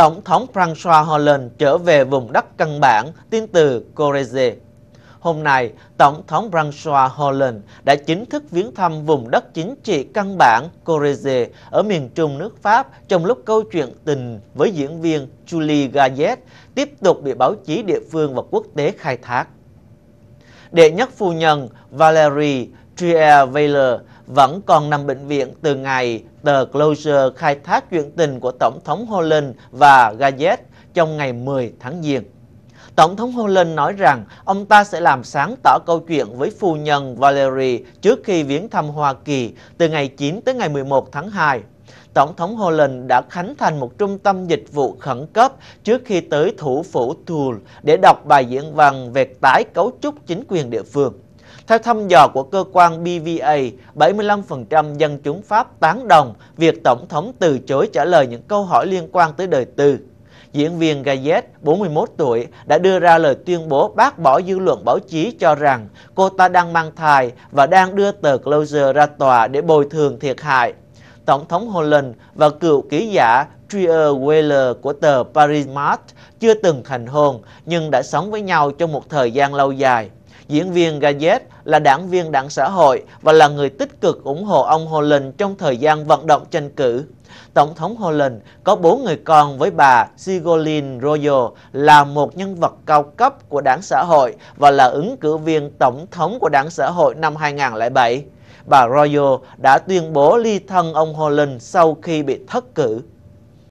Tổng thống François Hollande trở về vùng đất căn bản, tiếng từ Corrèze. Hôm nay, Tổng thống François Hollande đã chính thức viếng thăm vùng đất chính trị căn bản Corrèze ở miền trung nước Pháp trong lúc câu chuyện tình với diễn viên Julie Gayet tiếp tục bị báo chí địa phương và quốc tế khai thác. Đệ nhất phu nhân Valérie Trier-Weiler vẫn còn nằm bệnh viện từ ngày tờ Closer khai thác chuyện tình của Tổng thống Holland và Gayet trong ngày 10 tháng Giêng. Tổng thống Holland nói rằng ông ta sẽ làm sáng tỏ câu chuyện với phu nhân Valerie trước khi viếng thăm Hoa Kỳ từ ngày 9 tới ngày 11 tháng 2. Tổng thống Holland đã khánh thành một trung tâm dịch vụ khẩn cấp trước khi tới thủ phủ Thule để đọc bài diễn văn về tái cấu trúc chính quyền địa phương. Theo thăm dò của cơ quan BVA, 75% dân chúng Pháp tán đồng việc Tổng thống từ chối trả lời những câu hỏi liên quan tới đời tư. Diễn viên Gayet, 41 tuổi, đã đưa ra lời tuyên bố bác bỏ dư luận báo chí cho rằng cô ta đang mang thai và đang đưa tờ Closer ra tòa để bồi thường thiệt hại. Tổng thống Holland và cựu ký giả Trier Weller của tờ Paris Match chưa từng thành hôn nhưng đã sống với nhau trong một thời gian lâu dài. Diễn viên Gazet là đảng viên đảng xã hội và là người tích cực ủng hộ ông Holland trong thời gian vận động tranh cử. Tổng thống Holland có bốn người con với bà Sigolin Royal là một nhân vật cao cấp của đảng xã hội và là ứng cử viên tổng thống của đảng xã hội năm 2007. Bà Royal đã tuyên bố ly thân ông Holland sau khi bị thất cử.